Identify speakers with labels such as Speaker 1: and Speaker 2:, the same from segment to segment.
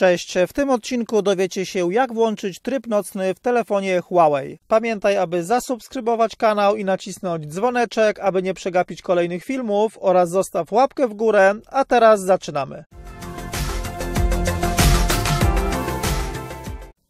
Speaker 1: Cześć, w tym odcinku dowiecie się jak włączyć tryb nocny w telefonie Huawei. Pamiętaj, aby zasubskrybować kanał i nacisnąć dzwoneczek, aby nie przegapić kolejnych filmów oraz zostaw łapkę w górę, a teraz zaczynamy.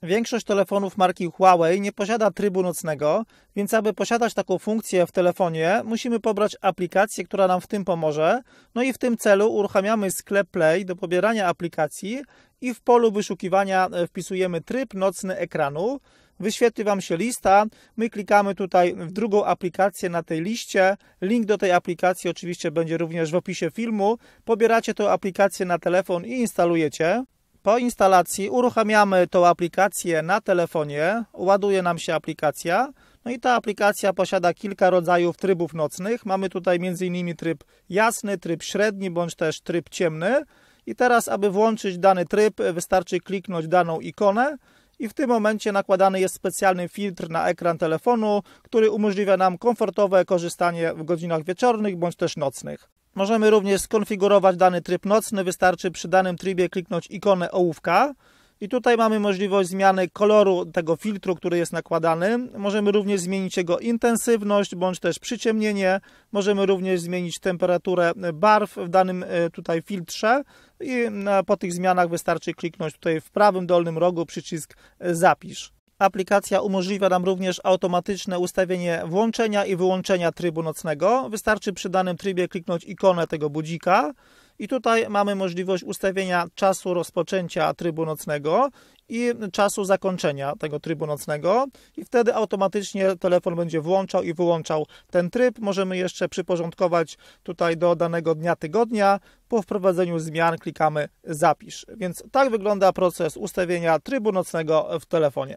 Speaker 1: Większość telefonów marki Huawei nie posiada trybu nocnego, więc aby posiadać taką funkcję w telefonie, musimy pobrać aplikację, która nam w tym pomoże. No i w tym celu uruchamiamy sklep Play do pobierania aplikacji i w polu wyszukiwania e, wpisujemy tryb nocny ekranu. Wyświetli Wam się lista. My klikamy tutaj w drugą aplikację na tej liście. Link do tej aplikacji oczywiście będzie również w opisie filmu. Pobieracie tę aplikację na telefon i instalujecie. Po instalacji uruchamiamy tą aplikację na telefonie, ładuje nam się aplikacja. No i ta aplikacja posiada kilka rodzajów trybów nocnych. Mamy tutaj m.in. tryb jasny, tryb średni bądź też tryb ciemny. I teraz, aby włączyć dany tryb, wystarczy kliknąć daną ikonę i w tym momencie nakładany jest specjalny filtr na ekran telefonu, który umożliwia nam komfortowe korzystanie w godzinach wieczornych bądź też nocnych. Możemy również skonfigurować dany tryb nocny. Wystarczy przy danym trybie kliknąć ikonę ołówka. I tutaj mamy możliwość zmiany koloru tego filtru, który jest nakładany. Możemy również zmienić jego intensywność bądź też przyciemnienie. Możemy również zmienić temperaturę barw w danym e, tutaj filtrze. I po tych zmianach wystarczy kliknąć tutaj w prawym dolnym rogu przycisk zapisz. Aplikacja umożliwia nam również automatyczne ustawienie włączenia i wyłączenia trybu nocnego. Wystarczy przy danym trybie kliknąć ikonę tego budzika. I tutaj mamy możliwość ustawienia czasu rozpoczęcia trybu nocnego i czasu zakończenia tego trybu nocnego i wtedy automatycznie telefon będzie włączał i wyłączał ten tryb. Możemy jeszcze przyporządkować tutaj do danego dnia tygodnia. Po wprowadzeniu zmian klikamy zapisz. Więc tak wygląda proces ustawienia trybu nocnego w telefonie.